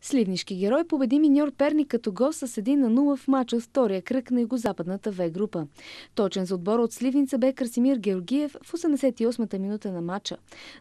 Сливнишки герой победи миньор Перник като гост с 1 на 0 в мача втория кръг на югозападната В група. Точен за отбора от Сливница бе Красимир Георгиев в 88-та минута на мача.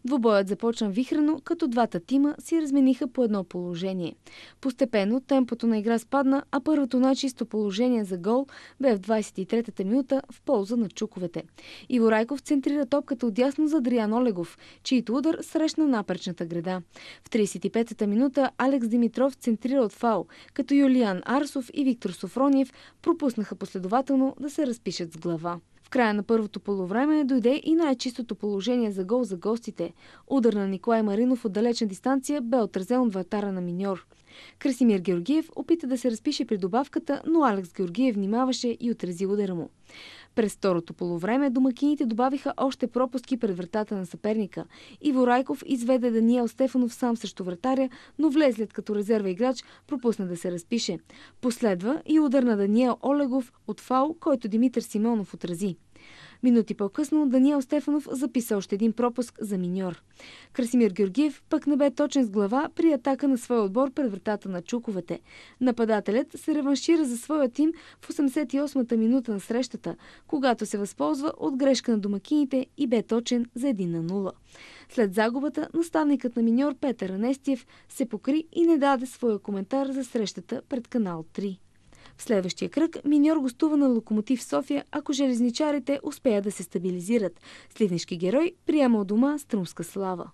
Двобоят започна вихрено, като двата тима си размениха по едно положение. Постепенно темпото на игра спадна, а първото най-чисто положение за гол бе в 23-та минута в полза на чуковете. Иво Райков центрира топката ясно за Дриан Олегов, чийто удар срещна напречната града. В 35-та минута Алекс Димитров Димитров центрира от фал, като Юлиан Арсов и Виктор Софрониев пропуснаха последователно да се разпишат с глава. В края на първото полувреме дойде и най-чистото положение за гол за гостите. Удар на Николай Маринов от далечна дистанция бе отразен от вратара на миньор. Красимир Георгиев опита да се разпише при добавката, но Алекс Георгиев внимаваше и отрази удара му. През второто полувреме домакините добавиха още пропуски пред вратата на съперника. Иво Райков изведе Даниел Стефанов сам срещу вратаря, но влезлият като резерва играч пропусна да се разпише. Последва и удар на Даниел Олегов от фал, който Димитър Симонов отрази. Минути по-късно Даниел Стефанов записа още един пропуск за миньор. Красимир Георгиев пък не бе точен с глава при атака на своя отбор пред вратата на Чуковете. Нападателят се реваншира за своя тим в 88-та минута на срещата, когато се възползва от грешка на домакините и бе точен за 1 на 0. След загубата, наставникът на миньор Петър Анестиев се покри и не даде своя коментар за срещата пред канал 3. В следващия кръг миньор гостува на Локомотив София, ако железничарите успеят да се стабилизират. Сливнишки герой приема от дома Струмска слава.